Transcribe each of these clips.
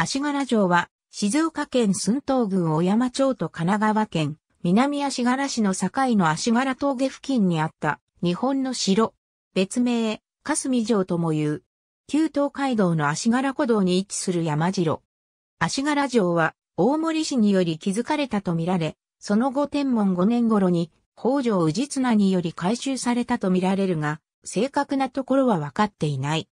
足柄城は、静岡県寸東郡小山町と神奈川県、南足柄市の境の足柄峠付近にあった、日本の城。別名、霞城とも言う。旧東海道の足柄古道に位置する山城。足柄城は、大森氏により築かれたとみられ、その後天文5年頃に、北条氏綱により改修されたとみられるが、正確なところは分かっていない。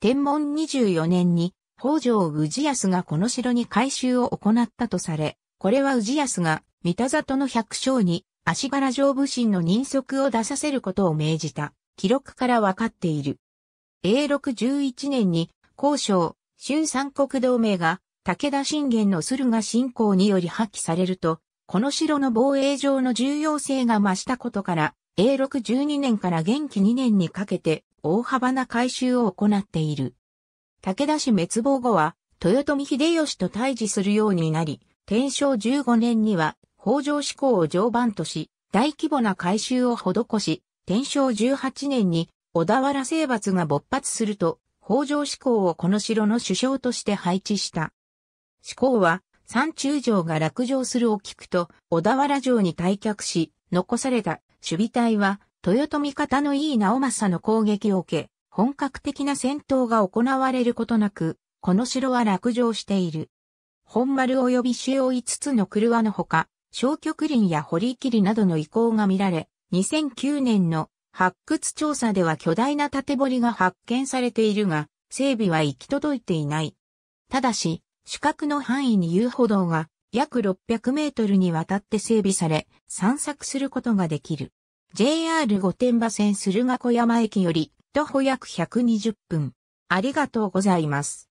天文24年に北条氏康がこの城に改修を行ったとされ、これは氏康が三田里の百姓に足柄城武神の人足を出させることを命じた記録からわかっている。永禄11年に交渉、春三国同盟が武田信玄の駿河信仰により破棄されると、この城の防衛上の重要性が増したことから、永禄12年から元気2年にかけて大幅な改修を行っている。武田氏滅亡後は、豊臣秀吉と対峙するようになり、天正15年には、北条志向を常磐とし、大規模な改修を施し、天正18年に、小田原征伐が勃発すると、北条志向をこの城の首相として配置した。志向は、山中城が落城するを聞くと、小田原城に退却し、残された守備隊は、豊臣方の井伊直政の攻撃を受け、本格的な戦闘が行われることなく、この城は落城している。本丸及び主要5つの車のほか、小極林や堀切などの遺構が見られ、2009年の発掘調査では巨大な縦堀が発見されているが、整備は行き届いていない。ただし、主角の範囲に遊歩道が約600メートルにわたって整備され、散策することができる。JR 御殿場線駿河小山駅より徒歩約120分。ありがとうございます。